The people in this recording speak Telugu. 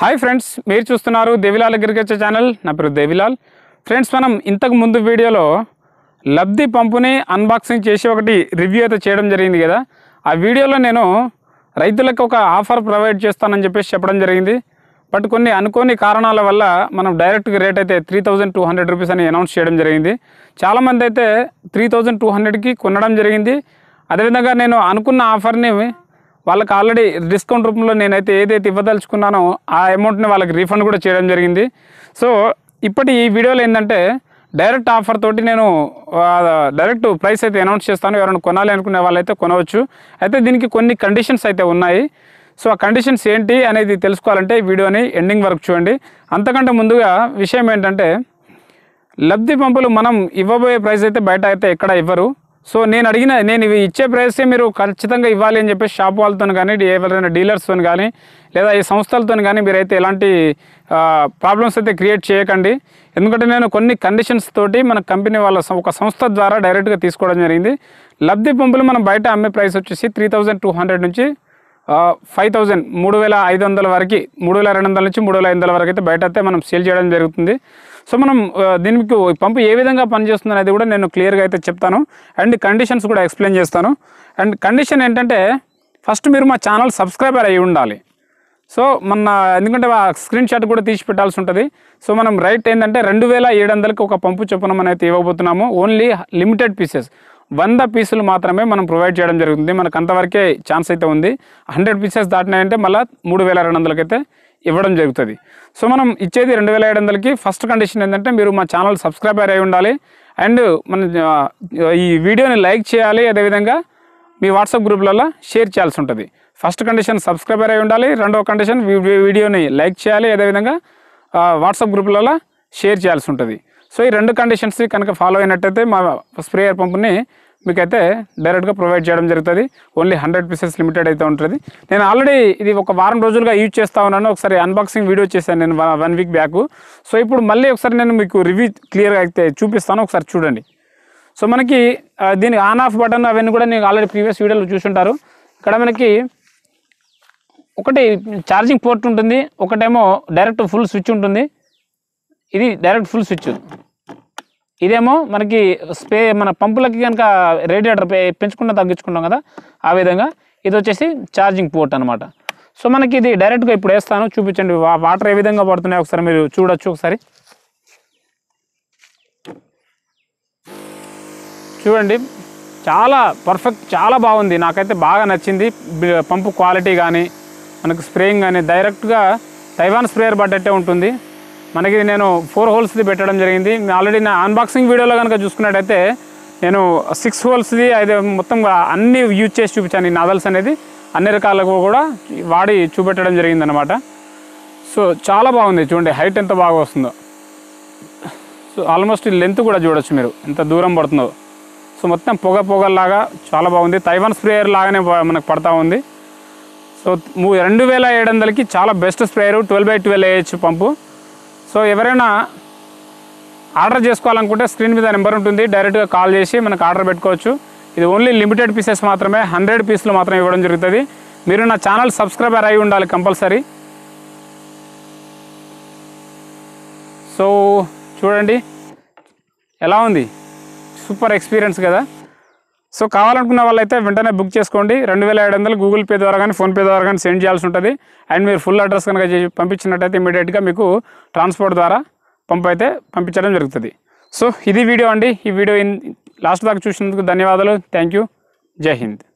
హాయ్ ఫ్రెండ్స్ మీరు చూస్తున్నారు దేవిలాల్ అగ్రికల్చర్ ఛానల్ నా పేరు దేవిలాల్ ఫ్రెండ్స్ మనం ఇంతకు ముందు వీడియోలో లబ్ధి పంపుని అన్బాక్సింగ్ చేసి ఒకటి రివ్యూ అయితే చేయడం జరిగింది కదా ఆ వీడియోలో నేను రైతులకు ఒక ఆఫర్ ప్రొవైడ్ చేస్తానని చెప్పేసి చెప్పడం జరిగింది బట్ కొన్ని అనుకోని కారణాల వల్ల మనం డైరెక్ట్గా రేట్ అయితే three thousand two hundred rupees అని అనౌన్స్ చేయడం జరిగింది చాలామంది అయితే త్రీ థౌజండ్ టూ హండ్రెడ్కి కొనడం జరిగింది అదేవిధంగా నేను అనుకున్న ఆఫర్ని వాళ్ళకి ఆల్రెడీ డిస్కౌంట్ రూపంలో నేనైతే ఏదైతే ఇవ్వదలుచుకున్నానో ఆ అమౌంట్ని వాళ్ళకి రీఫండ్ కూడా చేయడం జరిగింది సో ఇప్పటి ఈ వీడియోలో ఏంటంటే డైరెక్ట్ ఆఫర్ తోటి నేను డైరెక్ట్ ప్రైస్ అయితే అనౌన్స్ చేస్తాను ఎవరైనా కొనాలి అనుకునే వాళ్ళైతే కొనవచ్చు అయితే దీనికి కొన్ని కండిషన్స్ అయితే ఉన్నాయి సో ఆ కండిషన్స్ ఏంటి అనేది తెలుసుకోవాలంటే ఈ వీడియోని ఎండింగ్ వరకు చూడండి అంతకంటే ముందుగా విషయం ఏంటంటే లబ్ధి పంపులు మనం ఇవ్వబోయే ప్రైస్ అయితే బయట అయితే ఎక్కడ ఇవ్వరు సో నేను అడిగిన నేను ఇవి ఇచ్చే ప్రైసే మీరు ఖచ్చితంగా ఇవ్వాలి అని చెప్పేసి షాప్ వాళ్ళతో కానీ ఎవరైనా డీలర్స్తో కానీ లేదా ఈ సంస్థలతో కానీ మీరైతే ఎలాంటి ప్రాబ్లమ్స్ అయితే క్రియేట్ చేయకండి ఎందుకంటే నేను కొన్ని కండిషన్స్ తోటి మన కంపెనీ వాళ్ళ ఒక సంస్థ ద్వారా డైరెక్ట్గా తీసుకోవడం జరిగింది లబ్ధి పంపులు మనం బయట అమ్మే ప్రైస్ వచ్చేసి త్రీ నుంచి ఫైవ్ థౌజండ్ మూడు వేల ఐదు వందల వరకు మూడు వేల రెండు వందల నుంచి మూడు వేల ఐదు వందల వరకు అయితే బయట అయితే మనం సేల్ చేయడం జరుగుతుంది సో మనం దీనికి పంపు ఏ విధంగా పనిచేస్తుంది అనేది కూడా నేను క్లియర్గా అయితే చెప్తాను అండ్ కండిషన్స్ కూడా ఎక్స్ప్లెయిన్ చేస్తాను అండ్ కండిషన్ ఏంటంటే ఫస్ట్ మీరు మా ఛానల్ సబ్స్క్రైబర్ అయి ఉండాలి సో మన ఎందుకంటే ఆ స్క్రీన్ షాట్ కూడా తీసి పెట్టాల్సి ఉంటుంది సో మనం రైట్ ఏంటంటే రెండు వేల ఏడు వందలకి ఒక పంపు చొప్పున మనం అయితే ఇవ్వబోతున్నాము ఓన్లీ లిమిటెడ్ పీసెస్ వంద పీసులు మాత్రమే మనం ప్రొవైడ్ చేయడం జరుగుతుంది మనకు అంతవరకే ఛాన్స్ అయితే ఉంది హండ్రెడ్ పీసెస్ దాటినాయంటే మళ్ళీ మూడు వేల రెండు వందలకైతే ఇవ్వడం జరుగుతుంది సో మనం ఇచ్చేది రెండు వేల ఏడు వందలకి ఫస్ట్ కండిషన్ ఏంటంటే మీరు మా ఛానల్ సబ్స్క్రైబర్ అయి ఉండాలి అండ్ మన ఈ వీడియోని లైక్ చేయాలి అదేవిధంగా మీ వాట్సాప్ గ్రూప్లలో షేర్ చేయాల్సి ఉంటుంది ఫస్ట్ కండిషన్ సబ్స్క్రైబర్ అయి ఉండాలి రెండవ కండిషన్ వీడియోని లైక్ చేయాలి అదేవిధంగా వాట్సాప్ గ్రూప్లలో షేర్ చేయాల్సి ఉంటుంది సో ఈ రెండు కండిషన్స్ కనుక ఫాలో అయినట్టయితే మా స్ప్రేయర్ పంపుని మీకైతే డైరెక్ట్గా ప్రొవైడ్ చేయడం జరుగుతుంది ఓన్లీ హండ్రెడ్ పీసెస్ లిమిటెడ్ అయితే ఉంటుంది నేను ఆల్రెడీ ఇది ఒక వారం రోజులుగా యూజ్ చేస్తూ ఉన్నాను ఒకసారి అన్బాక్సింగ్ వీడియో చేశాను నేను వన్ వీక్ బ్యాక్ సో ఇప్పుడు మళ్ళీ ఒకసారి నేను మీకు రివ్యూ క్లియర్గా అయితే చూపిస్తాను ఒకసారి చూడండి సో మనకి దీని ఆన్ ఆఫ్ బటన్ అవన్నీ కూడా నేను ఆల్రెడీ ప్రీవియస్ వీడియోలో చూసుంటారు ఇక్కడ మనకి ఒకటి ఛార్జింగ్ పోర్ట్ ఉంటుంది ఒకటేమో డైరెక్ట్ ఫుల్ స్విచ్ ఉంటుంది ఇది డైరెక్ట్ ఫుల్ స్విచ్ ఇదేమో మనకి స్పే మన పంపులకి కనుక రేడియేటర్ పెంచుకుంటా తగ్గించుకుంటాం కదా ఆ విధంగా ఇది వచ్చేసి ఛార్జింగ్ పోర్ట్ అనమాట సో మనకి ఇది డైరెక్ట్గా ఇప్పుడు వేస్తాను చూపించండి వాటర్ ఏ విధంగా పడుతున్నాయి ఒకసారి మీరు చూడొచ్చు ఒకసారి చూడండి చాలా పర్ఫెక్ట్ చాలా బాగుంది నాకైతే బాగా నచ్చింది పంపు క్వాలిటీ కానీ మనకు స్ప్రేయింగ్ కానీ డైరెక్ట్గా తైవాన్ స్ప్రేయర్ పడ్డట్టే ఉంటుంది మనకి నేను ఫోర్ హోల్స్ది పెట్టడం జరిగింది ఆల్రెడీ నా అన్బాక్సింగ్ వీడియోలో కనుక చూసుకున్నట్టయితే నేను సిక్స్ హోల్స్ది అయితే మొత్తం అన్ని యూజ్ చేసి చూపించాను ఈ నవల్స్ అనేది అన్ని రకాలకు కూడా వాడి చూపెట్టడం జరిగింది అనమాట సో చాలా బాగుంది చూడండి హైట్ ఎంత బాగా వస్తుందో సో ఆల్మోస్ట్ లెంత్ కూడా చూడొచ్చు మీరు ఎంత దూరం పడుతుందో సో మొత్తం పొగ పొగల్లాగా చాలా బాగుంది తైవాన్ స్ప్రేయర్ లాగానే మనకు పడతా ఉంది సో రెండు వేల ఏడు వందలకి చాలా best sprayer twelve by twelve A H pump so ఎవరైనా ఆర్డర్ చేసుకోవాలనుకుంటే స్క్రీన్ మీద నెంబర్ ఉంటుంది డైరెక్ట్గా కాల్ చేసి మనకు ఆర్డర్ పెట్టుకోవచ్చు ఇది ఓన్లీ లిమిటెడ్ పీసెస్ మాత్రమే హండ్రెడ్ పీసులు మాత్రమే ఇవ్వడం జరుగుతుంది మీరు నా ఛానల్ సబ్స్క్రైబర్ అయి ఉండాలి కంపల్సరీ సో చూడండి ఎలా ఉంది సూపర్ ఎక్స్పీరియన్స్ కదా సో కావాలనుకున్న వాళ్ళైతే వెంటనే బుక్ చేసుకోండి రెండు వేల ఏడు వందలు గూగుల్ పే ద్వారా కానీ ఫోన్పే ద్వారా కానీ సెండ్ చేయాల్సి ఉంటుంది అండ్ మీరు ఫుల్ అడ్రస్ కనుక పంపించినట్టయితే ఇమీడియట్గా మీకు ట్రాన్స్పోర్ట్ ద్వారా పంపు అయితే పంపించడం జరుగుతుంది సో ఇది వీడియో అండి ఈ వీడియో లాస్ట్ దాకా చూసినందుకు ధన్యవాదాలు థ్యాంక్ యూ జై హింద్